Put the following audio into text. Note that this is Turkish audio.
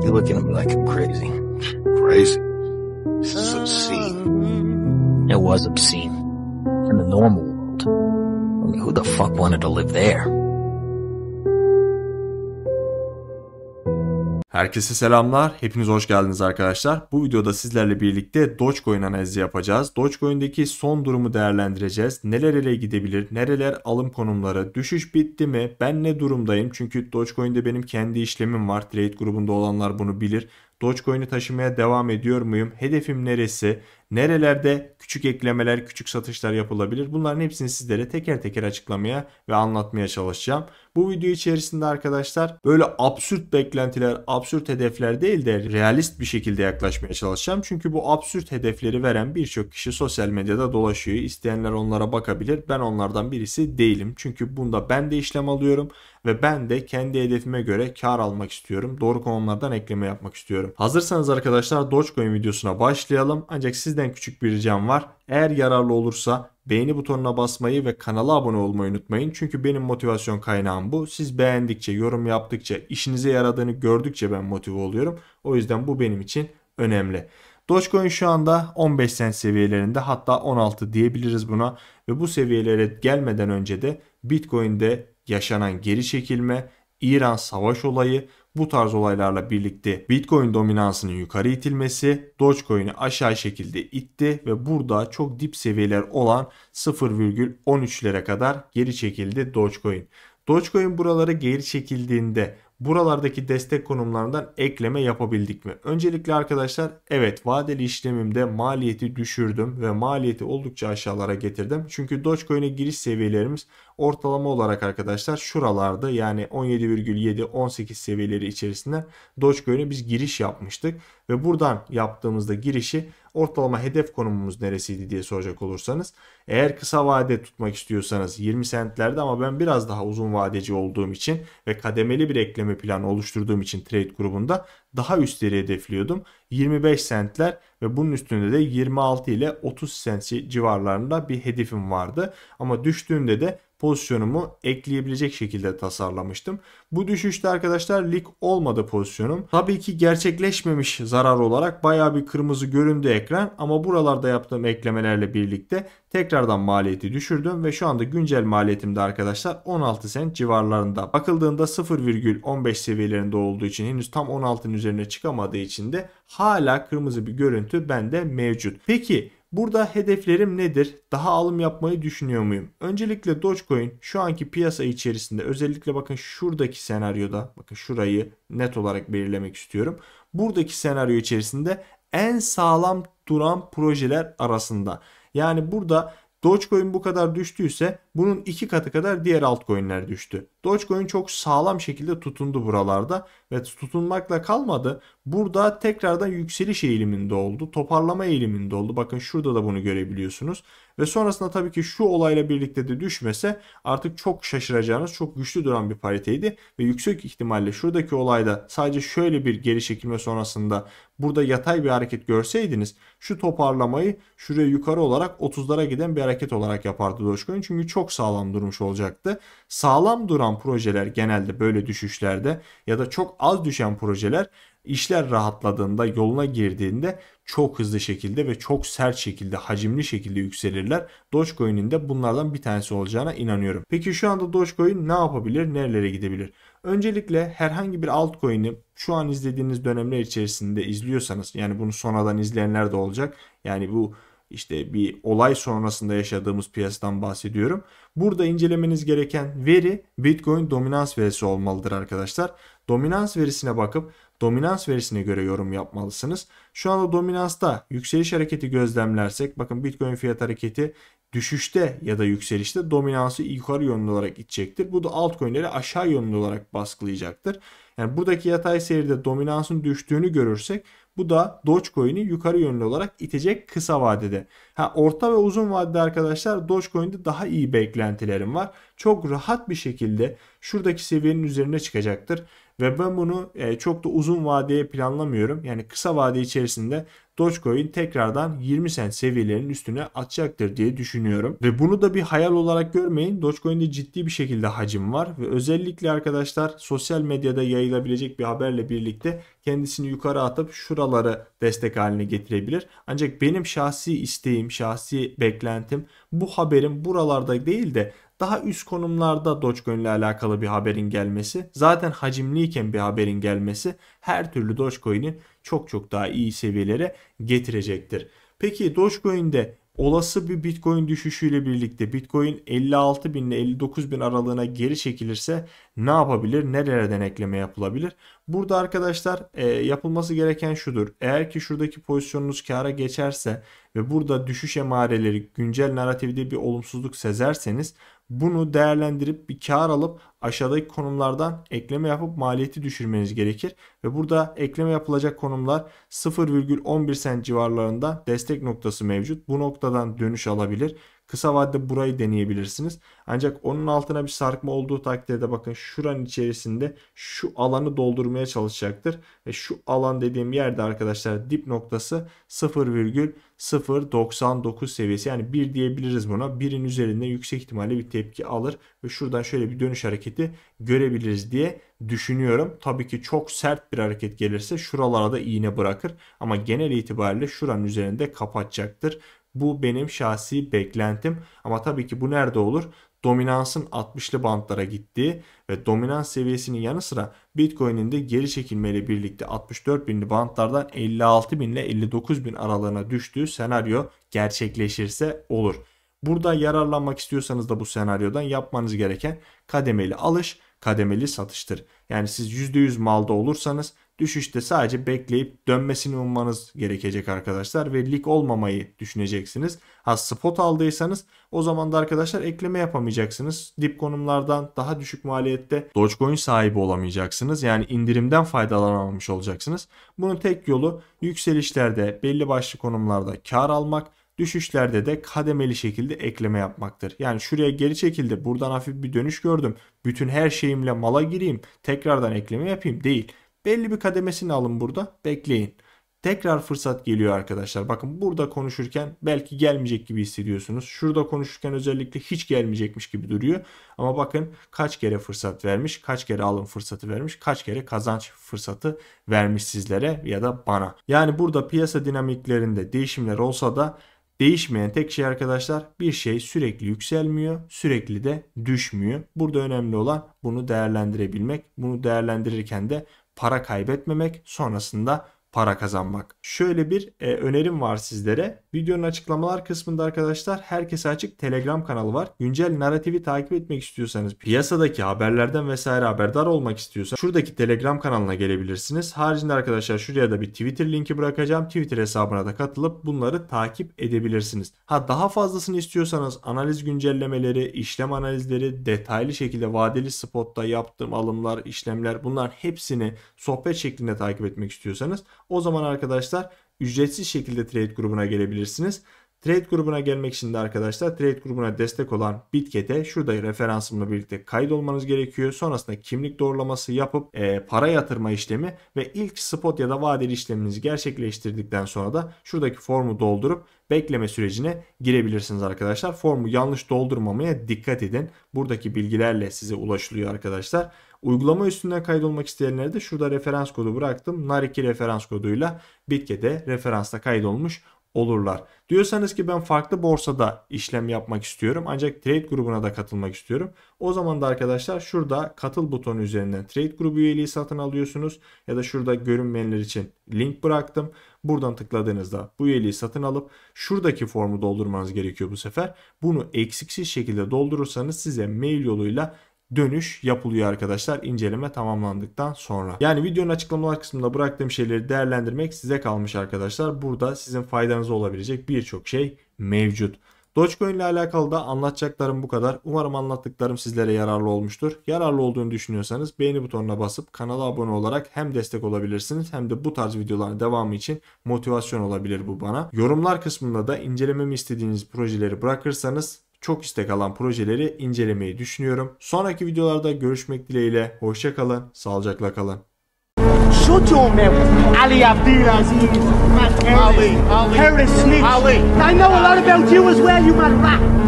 He's looking at me like I'm crazy. Crazy? This is obscene. It was obscene. In the normal world. I mean, who the fuck wanted to live there? Herkese selamlar. Hepiniz hoş geldiniz arkadaşlar. Bu videoda sizlerle birlikte Dogecoin analizi yapacağız. Dogecoin'deki son durumu değerlendireceğiz. Nerelere gidebilir? Nereler alım konumları? Düşüş bitti mi? Ben ne durumdayım? Çünkü Dogecoin'de benim kendi işlemim var. Trade grubunda olanlar bunu bilir. Dogecoin'i taşımaya devam ediyor muyum? Hedefim neresi? Nerelerde küçük eklemeler, küçük satışlar yapılabilir? Bunların hepsini sizlere teker teker açıklamaya ve anlatmaya çalışacağım. Bu video içerisinde arkadaşlar böyle absürt beklentiler, absürt hedefler değil de realist bir şekilde yaklaşmaya çalışacağım. Çünkü bu absürt hedefleri veren birçok kişi sosyal medyada dolaşıyor. İsteyenler onlara bakabilir. Ben onlardan birisi değilim. Çünkü bunda ben de işlem alıyorum ve ben de kendi hedefime göre kar almak istiyorum. Doğru konumlardan ekleme yapmak istiyorum. Hazırsanız arkadaşlar Dogecoin videosuna başlayalım. Ancak siz sizden küçük bir ricam var. Eğer yararlı olursa beğeni butonuna basmayı ve kanala abone olmayı unutmayın. Çünkü benim motivasyon kaynağım bu. Siz beğendikçe, yorum yaptıkça, işinize yaradığını gördükçe ben motive oluyorum. O yüzden bu benim için önemli. Dogecoin şu anda 15 sen seviyelerinde hatta 16 diyebiliriz buna ve bu seviyelere gelmeden önce de Bitcoin'de yaşanan geri çekilme, İran savaş olayı bu tarz olaylarla birlikte Bitcoin dominansının yukarı itilmesi Dogecoin'i aşağı şekilde itti ve burada çok dip seviyeler olan 0,13'lere kadar geri çekildi Dogecoin. Dogecoin buralara geri çekildiğinde buralardaki destek konumlarından ekleme yapabildik mi? Öncelikle arkadaşlar evet vadeli işlemimde maliyeti düşürdüm ve maliyeti oldukça aşağılara getirdim. Çünkü Dogecoin'e giriş seviyelerimiz ortalama olarak arkadaşlar şuralarda yani 17,7-18 seviyeleri içerisinde Dogecoin'e biz giriş yapmıştık ve buradan yaptığımızda girişi ortalama hedef konumumuz neresiydi diye soracak olursanız eğer kısa vade tutmak istiyorsanız 20 sentlerde ama ben biraz daha uzun vadeci olduğum için ve kademeli bir ekleme planı oluşturduğum için trade grubunda daha üstleri hedefliyordum. 25 sentler ve bunun üstünde de 26 ile 30 sent civarlarında bir hedefim vardı. Ama düştüğünde de pozisyonumu ekleyebilecek şekilde tasarlamıştım. Bu düşüşte arkadaşlar lig olmadı pozisyonum. Tabii ki gerçekleşmemiş zarar olarak baya bir kırmızı göründü ekran ama buralarda yaptığım eklemelerle birlikte tekrardan maliyeti düşürdüm ve şu anda güncel maliyetimde arkadaşlar 16 sent civarlarında. Bakıldığında 0,15 seviyelerinde olduğu için henüz tam 16'nın üzerine çıkamadığı için de hala kırmızı bir görüntü bende mevcut. Peki Burada hedeflerim nedir? Daha alım yapmayı düşünüyor muyum? Öncelikle Dogecoin şu anki piyasa içerisinde özellikle bakın şuradaki buradaki senaryoda bakın şurayı net olarak belirlemek istiyorum. Buradaki senaryo içerisinde en sağlam duran projeler arasında. Yani burada Dogecoin bu kadar düştüyse bunun iki katı kadar diğer altcoin'ler düştü. Dogecoin çok sağlam şekilde tutundu buralarda ve tutunmakla kalmadı. Burada tekrardan yükseliş eğiliminde oldu. Toparlama eğiliminde oldu. Bakın şurada da bunu görebiliyorsunuz. Ve sonrasında tabii ki şu olayla birlikte de düşmese artık çok şaşıracağınız çok güçlü duran bir pariteydi. Ve yüksek ihtimalle şuradaki olayda sadece şöyle bir geri çekilme sonrasında burada yatay bir hareket görseydiniz şu toparlamayı şuraya yukarı olarak 30'lara giden bir hareket olarak yapardı Dogecoin. Çünkü çok sağlam durmuş olacaktı. Sağlam duran projeler genelde böyle düşüşlerde ya da çok az düşen projeler İşler rahatladığında, yoluna girdiğinde çok hızlı şekilde ve çok sert şekilde, hacimli şekilde yükselirler. Dogecoin'in de bunlardan bir tanesi olacağına inanıyorum. Peki şu anda Dogecoin ne yapabilir, nerelere gidebilir? Öncelikle herhangi bir altcoin'i şu an izlediğiniz dönemler içerisinde izliyorsanız, yani bunu sonradan izleyenler de olacak. Yani bu işte bir olay sonrasında yaşadığımız piyasadan bahsediyorum. Burada incelemeniz gereken veri Bitcoin dominans verisi olmalıdır arkadaşlar. Dominans verisine bakıp dominans verisine göre yorum yapmalısınız. Şu anda dominansta yükseliş hareketi gözlemlersek bakın Bitcoin fiyat hareketi düşüşte ya da yükselişte dominansı yukarı yönlü olarak gidecektir. Bu da altcoin'leri aşağı yönlü olarak baskılayacaktır. Yani buradaki yatay seride dominansın düştüğünü görürsek bu da Dogecoin'i yukarı yönlü olarak itecek kısa vadede. Ha, orta ve uzun vadede arkadaşlar Dogecoin'de daha iyi beklentilerim var. Çok rahat bir şekilde şuradaki seviyenin üzerine çıkacaktır. Ve ben bunu e, çok da uzun vadeye planlamıyorum. Yani kısa vade içerisinde Dogecoin tekrardan 20 sent seviyelerinin üstüne atacaktır diye düşünüyorum. Ve bunu da bir hayal olarak görmeyin. Dogecoin'de ciddi bir şekilde hacim var ve özellikle arkadaşlar sosyal medyada yayılabilecek bir haberle birlikte kendisini yukarı atıp şuraları destek haline getirebilir. Ancak benim şahsi isteğim, şahsi beklentim bu haberin buralarda değil de daha üst konumlarda Dogecoin ile alakalı bir haberin gelmesi, zaten hacimliyken bir haberin gelmesi her türlü Dogecoin'in çok çok daha iyi seviyelere getirecektir. Peki Dogecoin'de olası bir Bitcoin düşüşüyle birlikte Bitcoin 56 bin ile 59 bin aralığına geri çekilirse ne yapabilir? Nerelerden ekleme yapılabilir? Burada arkadaşlar e, yapılması gereken şudur. Eğer ki şuradaki pozisyonunuz kâra geçerse ve burada düşüş emareleri güncel narratifde bir olumsuzluk sezerseniz bunu değerlendirip bir kar alıp aşağıdaki konumlardan ekleme yapıp maliyeti düşürmeniz gerekir. Ve burada ekleme yapılacak konumlar 0,11 sen civarlarında destek noktası mevcut. Bu noktadan dönüş alabilir. Kısa vadede burayı deneyebilirsiniz. Ancak onun altına bir sarkma olduğu takdirde bakın şuranın içerisinde şu alanı doldurmaya çalışacaktır. Ve şu alan dediğim yerde arkadaşlar dip noktası 0,099 seviyesi. Yani 1 diyebiliriz buna. Birin üzerinde yüksek ihtimalle bir tepki alır. Ve şuradan şöyle bir dönüş hareketi görebiliriz diye düşünüyorum. Tabii ki çok sert bir hareket gelirse şuralara da iğne bırakır. Ama genel itibariyle şuranın üzerinde kapatacaktır. Bu benim şahsi beklentim ama tabii ki bu nerede olur? Dominansın 60'lı bantlara gittiği ve dominans seviyesinin yanı sıra Bitcoin'in de geri çekilmeyle birlikte 64 binli bantlardan 56 bin ile 59 bin aralığına düştüğü senaryo gerçekleşirse olur. Burada yararlanmak istiyorsanız da bu senaryodan yapmanız gereken kademeli alış, kademeli satıştır. Yani siz %100 malda olursanız Düşüşte sadece bekleyip dönmesini ummanız gerekecek arkadaşlar ve lig olmamayı düşüneceksiniz. Ha spot aldıysanız o zaman da arkadaşlar ekleme yapamayacaksınız. Dip konumlardan daha düşük maliyette Dogecoin sahibi olamayacaksınız. Yani indirimden faydalanamamış olacaksınız. Bunun tek yolu yükselişlerde belli başlı konumlarda kar almak Düşüşlerde de kademeli şekilde ekleme yapmaktır. Yani şuraya geri çekildi, buradan hafif bir dönüş gördüm. Bütün her şeyimle mala gireyim, tekrardan ekleme yapayım değil. Belli bir kademesini alın burada. Bekleyin. Tekrar fırsat geliyor arkadaşlar. Bakın burada konuşurken belki gelmeyecek gibi hissediyorsunuz. Şurada konuşurken özellikle hiç gelmeyecekmiş gibi duruyor. Ama bakın kaç kere fırsat vermiş, kaç kere alım fırsatı vermiş, kaç kere kazanç fırsatı vermiş sizlere ya da bana. Yani burada piyasa dinamiklerinde değişimler olsa da Değişmeyen tek şey arkadaşlar bir şey sürekli yükselmiyor, sürekli de düşmüyor. Burada önemli olan bunu değerlendirebilmek. Bunu değerlendirirken de para kaybetmemek, sonrasında para kazanmak. Şöyle bir e, önerim var sizlere. Videonun açıklamalar kısmında arkadaşlar herkese açık Telegram kanalı var. Güncel narratifi takip etmek istiyorsanız, piyasadaki haberlerden vesaire haberdar olmak istiyorsanız şuradaki Telegram kanalına gelebilirsiniz. Haricinde arkadaşlar şuraya da bir Twitter linki bırakacağım. Twitter hesabına da katılıp bunları takip edebilirsiniz. Ha daha fazlasını istiyorsanız analiz güncellemeleri, işlem analizleri, detaylı şekilde vadeli spotta yaptığım alımlar, işlemler bunların hepsini sohbet şeklinde takip etmek istiyorsanız o zaman arkadaşlar ücretsiz şekilde trade grubuna gelebilirsiniz. Trade grubuna gelmek için de arkadaşlar trade grubuna destek olan Bitket'e şurada referansımla birlikte kaydolmanız gerekiyor. Sonrasında kimlik doğrulaması yapıp e, para yatırma işlemi ve ilk spot ya da vadeli işleminizi gerçekleştirdikten sonra da şuradaki formu doldurup bekleme sürecine girebilirsiniz arkadaşlar. Formu yanlış doldurmamaya dikkat edin. Buradaki bilgilerle size ulaşılıyor arkadaşlar. Uygulama üstünden kaydolmak isteyenlere de şurada referans kodu bıraktım. NAR2 referans koduyla Bitget'e referansla kaydolmuş olurlar. Diyorsanız ki ben farklı borsada işlem yapmak istiyorum ancak trade grubuna da katılmak istiyorum. O zaman da arkadaşlar şurada katıl butonu üzerinden trade grubu üyeliği satın alıyorsunuz ya da şurada görünmeyenler için link bıraktım. Buradan tıkladığınızda bu üyeliği satın alıp şuradaki formu doldurmanız gerekiyor bu sefer. Bunu eksiksiz şekilde doldurursanız size mail yoluyla dönüş yapılıyor arkadaşlar inceleme tamamlandıktan sonra. Yani videonun açıklamalar kısmında bıraktığım şeyleri değerlendirmek size kalmış arkadaşlar. Burada sizin faydanıza olabilecek birçok şey mevcut. Dogecoin ile alakalı da anlatacaklarım bu kadar. Umarım anlattıklarım sizlere yararlı olmuştur. Yararlı olduğunu düşünüyorsanız beğeni butonuna basıp kanala abone olarak hem destek olabilirsiniz hem de bu tarz videoların devamı için motivasyon olabilir bu bana. Yorumlar kısmında da incelememi istediğiniz projeleri bırakırsanız çok istek alan projeleri incelemeyi düşünüyorum. Sonraki videolarda görüşmek dileğiyle. Hoşça kalın, sağlıcakla kalın. Ali Abdelaziz, Ali, Ali, Ali. I know a lot about you as well, you might